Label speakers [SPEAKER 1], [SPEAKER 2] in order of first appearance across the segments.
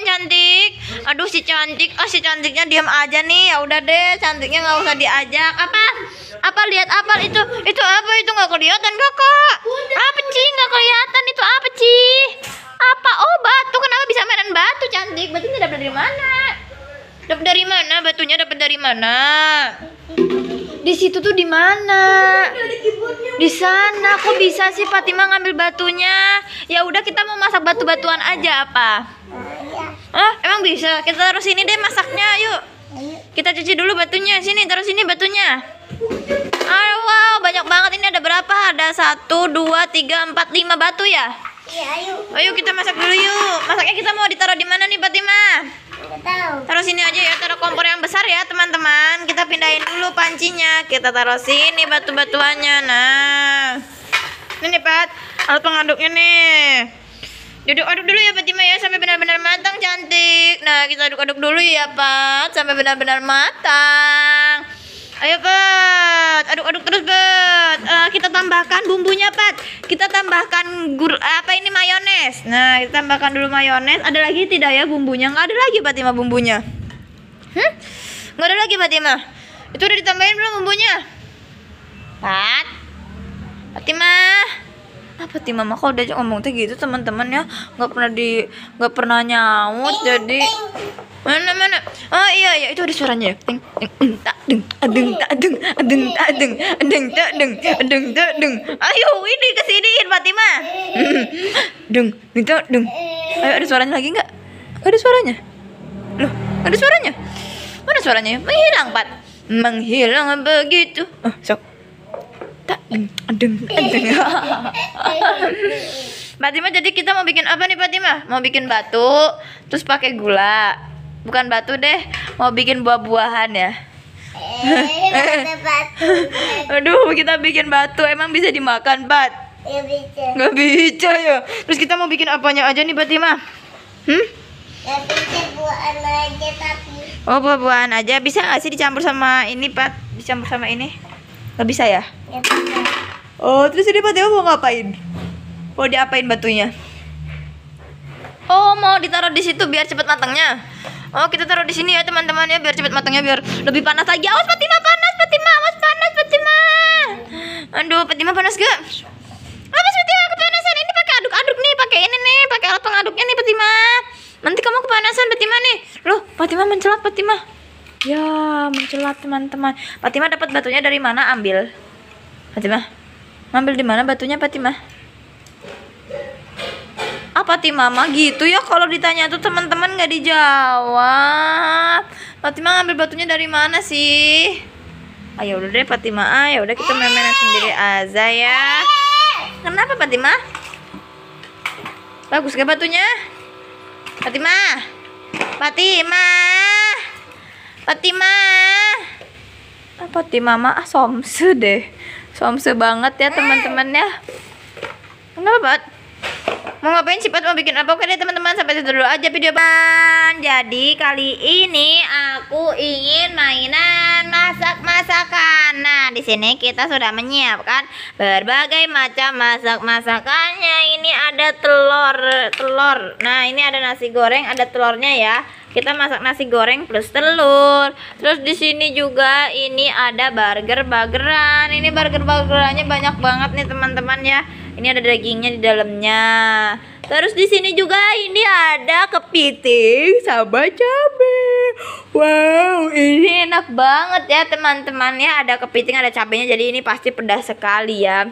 [SPEAKER 1] cantik aduh si cantik oh, si cantiknya diam aja nih ya udah deh cantiknya nggak usah diajak apa apa lihat apa itu itu apa itu nggak kelihatan kakak apa sih nggak kelihatan itu apa sih apa oh batu kenapa bisa mainan batu cantik batunya dapat dari mana dapat dari mana batunya dapat dari mana di situ tuh di mana di sana kok bisa sih Fatima ngambil batunya ya udah kita mau masak batu-batuan aja apa ah emang bisa kita taruh sini deh masaknya yuk kita cuci dulu batunya sini taruh sini batunya ah, wow banyak banget ini ada berapa ada 1, 2, 3, 4, 5 batu ya iya ayo kita masak dulu yuk masaknya kita mau ditaruh di mana nih Fatima taruh sini aja ya taruh kompor yang besar ya teman-teman kita pindahin dulu pancinya kita taruh sini batu-batuannya nah ini nih Pat alat pengaduknya nih Duduk aduk dulu ya Fatima ya sampai benar-benar matang cantik. Nah, kita aduk-aduk dulu ya, ya Pak, sampai benar-benar matang. Ayo, Pak, Aduk-aduk terus, Pak. Uh, eh, kita tambahkan bumbunya, Pak. Kita tambahkan gur apa ini mayones. Nah, kita tambahkan dulu mayones. Ada lagi tidak ya bumbunya? Enggak ada lagi, Fatima bumbunya. Hmm? Enggak ada lagi, Fatima. Itu udah ditambahin belum bumbunya? Pak Fatima apa sih mama kok udah ngomong tuh gitu teman-teman ya nggak pernah di nggak pernah nyaut jadi mana mana oh iya iya itu ada suaranya ya ding ding tak ding adeng tak adeng adeng tak adeng adeng tak adeng adeng tak adeng ayo ini kesini Fatima deng ding tak deng ayo ada suaranya lagi nggak ada suaranya loh ada suaranya mana suaranya menghilang pat menghilang begitu oh sok adeng adeng Fatima jadi kita mau bikin apa nih Fatima mau bikin batu terus pakai gula bukan batu deh mau bikin buah-buahan ya eh, eh. Aduh, kita bikin batu. Emang bisa dimakan, Pat? Gak iya, bisa. Gak bisa ya. Terus kita mau bikin apanya aja nih, Fatima? Hmm? Gak aja tapi. Oh, buah-buahan aja. Bisa nggak sih dicampur sama ini, Pat? Dicampur sama ini? Gak bisa ya? Oh, terus ini Pak Dewa mau ngapain? Mau diapain batunya? Oh, mau ditaruh di situ biar cepet matangnya. Oh, kita taruh di sini ya teman-teman ya biar cepet matangnya biar lebih panas lagi. Awas Fatima panas, Fatima, awas panas, Fatima. Aduh, Fatima panas gak? Awas Fatima kepanasan. Ini pakai aduk-aduk nih, pakai ini nih, pakai alat pengaduknya nih Fatima. Nanti kamu kepanasan Fatima nih. Loh, Fatima mencelat Fatima. Ya, mencelat teman-teman. Fatimah dapat batunya dari mana? Ambil. Fatimah. Ambil di mana batunya Fatimah? Apa ah, ti mama gitu ya kalau ditanya tuh teman-teman nggak dijawab. Fatimah ngambil batunya dari mana sih? Ayo ah, ya udah deh Fatimah, ayo ah, ya udah kita main-main sendiri aja ya. Kenapa Fatimah? Bagus gak batunya? Fatimah. Fatimah. Fatima apa Fatima mama ah, ah somse deh somse banget ya eh. teman-teman ya kenapa Pat? mau ngapain sifat mau bikin apa oke deh teman-teman sampai situ dulu aja video ban jadi kali ini aku ingin mainan masak masakan di sini kita sudah menyiapkan berbagai macam masak masakannya. Ini ada telur, telur. Nah, ini ada nasi goreng, ada telurnya ya. Kita masak nasi goreng plus telur. Terus di sini juga ini ada burger burgeran. Ini burger burgerannya banyak banget nih teman-teman ya. Ini ada dagingnya di dalamnya. Terus di sini juga ini ada kepiting sama cabe. Wow, ini enak banget ya teman-temannya. Ada kepiting, ada cabenya. Jadi ini pasti pedas sekali ya.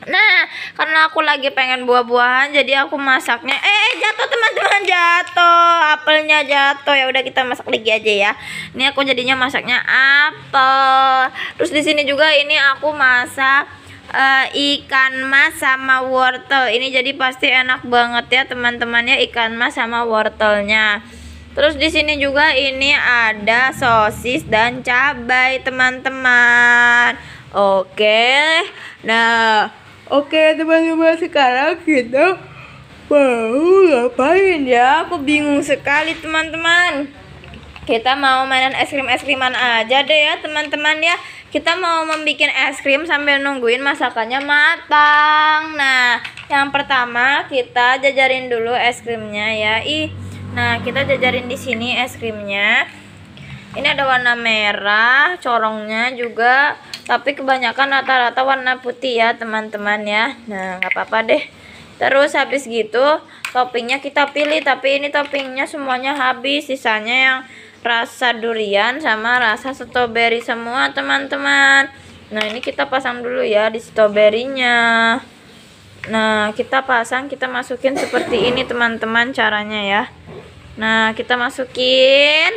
[SPEAKER 1] Nah, karena aku lagi pengen buah-buahan, jadi aku masaknya. Eh, eh jatuh teman-teman, jatuh. Apelnya jatuh. Ya udah kita masak lagi aja ya. Ini aku jadinya masaknya apel. Terus di sini juga ini aku masak uh, ikan mas sama wortel ini jadi pasti enak banget ya teman temannya ikan mas sama wortelnya terus di sini juga ini ada sosis dan cabai teman-teman oke nah oke teman-teman sekarang kita mau ngapain ya aku bingung sekali teman-teman kita mau mainan es krim es kriman aja deh ya teman-teman ya kita mau membuat es krim sambil nungguin masakannya matang nah yang pertama kita jajarin dulu es krimnya ya ih nah kita jajarin di sini es krimnya ini ada warna merah corongnya juga tapi kebanyakan rata-rata warna putih ya teman-teman ya nah nggak apa-apa deh terus habis gitu toppingnya kita pilih tapi ini toppingnya semuanya habis sisanya yang rasa durian sama rasa strawberry semua teman-teman nah ini kita pasang dulu ya di stroberinya nah kita pasang kita masukin seperti ini teman-teman caranya ya nah kita masukin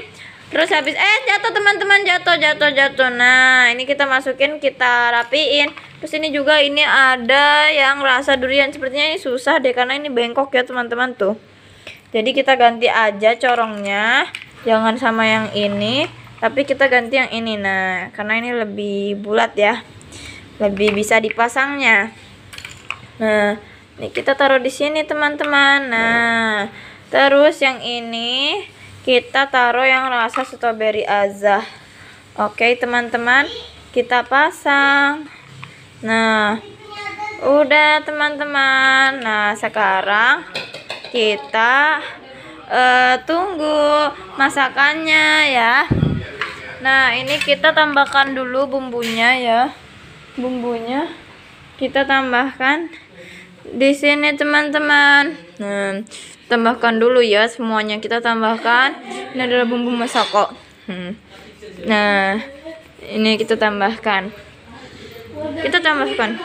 [SPEAKER 1] terus habis eh jatuh teman-teman jatuh jatuh jatuh nah ini kita masukin kita rapiin terus ini juga ini ada yang rasa durian sepertinya ini susah deh karena ini bengkok ya teman-teman tuh jadi kita ganti aja corongnya jangan sama yang ini tapi kita ganti yang ini nah karena ini lebih bulat ya lebih bisa dipasangnya nah ini kita taruh di sini teman-teman nah terus yang ini kita taruh yang rasa strawberry azah oke teman-teman kita pasang nah udah teman-teman nah sekarang kita uh, tunggu masakannya ya nah ini kita tambahkan dulu bumbunya ya bumbunya kita tambahkan di sini teman-teman hmm, tambahkan dulu ya semuanya kita tambahkan ini adalah bumbu masako hmm. nah ini kita tambahkan kita tambahkan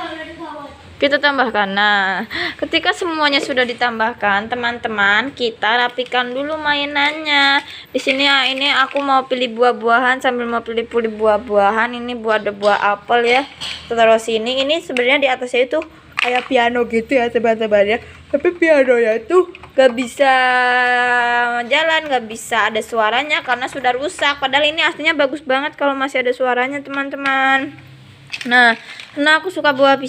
[SPEAKER 1] kita tambahkan nah ketika semuanya sudah ditambahkan teman-teman kita rapikan dulu mainannya di sini ya ini aku mau pilih buah-buahan sambil mau pilih-pilih buah-buahan ini buah ada buah apel ya terus ini ini sebenarnya di atasnya itu kayak piano gitu ya teman-teman ya tapi piano ya itu gak bisa jalan gak bisa ada suaranya karena sudah rusak padahal ini aslinya bagus banget kalau masih ada suaranya teman-teman nah karena aku suka buah pisang